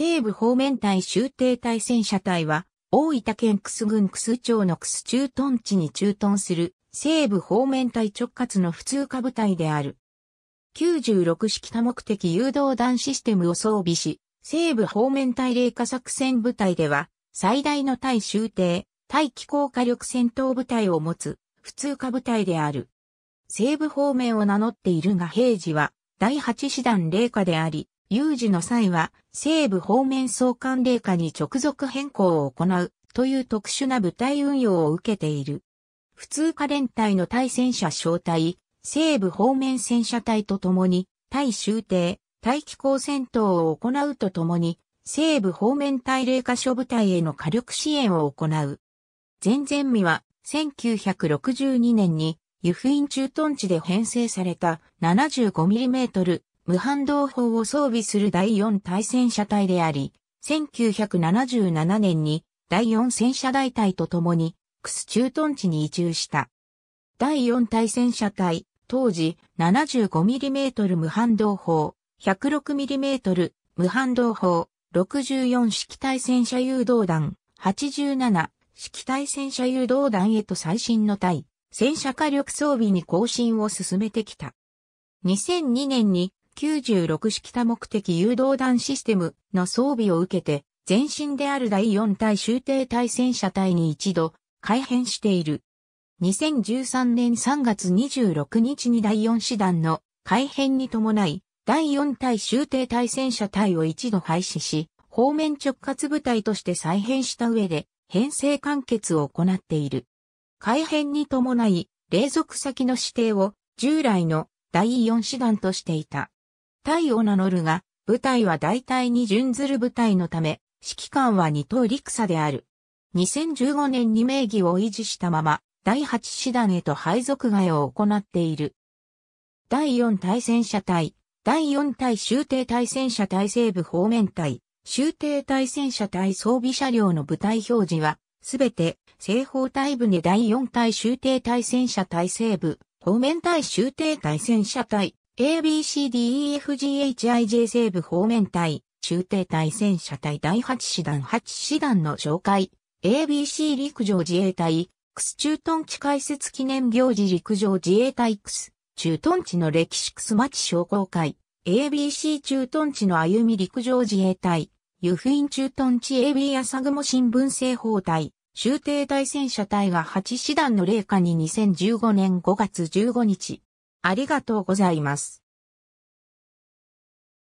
西部方面隊集艇隊戦車隊は、大分県楠郡楠町の楠駐屯地に駐屯する西部方面隊直轄の普通科部隊である。96式多目的誘導弾システムを装備し、西部方面隊霊化作戦部隊では、最大の対集艇、対機甲火力戦闘部隊を持つ、普通科部隊である。西部方面を名乗っているが平時は、第8師団霊化であり、有事の際は西部方面総監令下に直属変更を行うという特殊な部隊運用を受けている。普通科連隊の対戦車小隊、西部方面戦車隊とともに、対終艇、対機構戦闘を行うとともに、西部方面対霊下所部隊への火力支援を行う。前々未は、1962年に、湯布院駐屯地で編成された 75mm 無反動砲を装備する第4対戦車隊であり、1977年に第4戦車大隊と共に、クス駐屯地に移住した。第4対戦車隊、当時 75mm 無反動砲、106mm 無反動砲、64式対戦車誘導弾、87式対戦車誘導弾へと最新の対、戦車火力装備に更新を進めてきた。2002年に96式多目的誘導弾システムの装備を受けて、前身である第4対終艇対戦車隊に一度改変している。2013年3月26日に第4師団の改変に伴い、第4対終艇対戦車隊を一度廃止し、方面直轄部隊として再編した上で、編成完結を行っている。改編に伴い、隷属先の指定を従来の第4師団としていた。隊を名乗るが、部隊は大体に準ずる部隊のため、指揮官は二等陸佐である。2015年に名義を維持したまま、第8師団へと配属外を行っている。第4対戦車隊、第4対終艇対戦車隊西部方面隊、終艇対戦車隊装備車両の部隊表示は、すべて西方隊部で第4対終艇対戦車隊西部、方面隊終艇対戦車隊、ABCDEFGHIJ 西部方面隊、中帝隊戦車隊第8師団8師団の紹介、ABC 陸上自衛隊、クス駐屯地開設記念行事陸上自衛隊クス、駐屯地の歴史クス町商工会、ABC 駐屯地の歩み陸上自衛隊、ユフイン駐屯地 AB 朝雲新聞製法隊、中帝隊戦車隊が8師団の霊下に2015年5月15日、ありがとうございます。